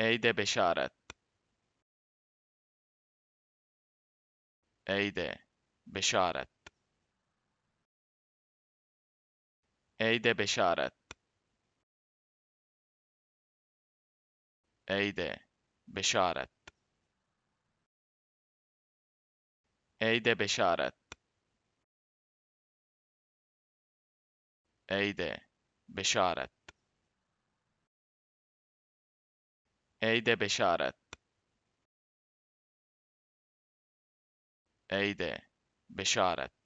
عید بشارت عید بشارت عید بشارت عید بشارت عید بشارت عید بشارت عید بشارت عید بشارت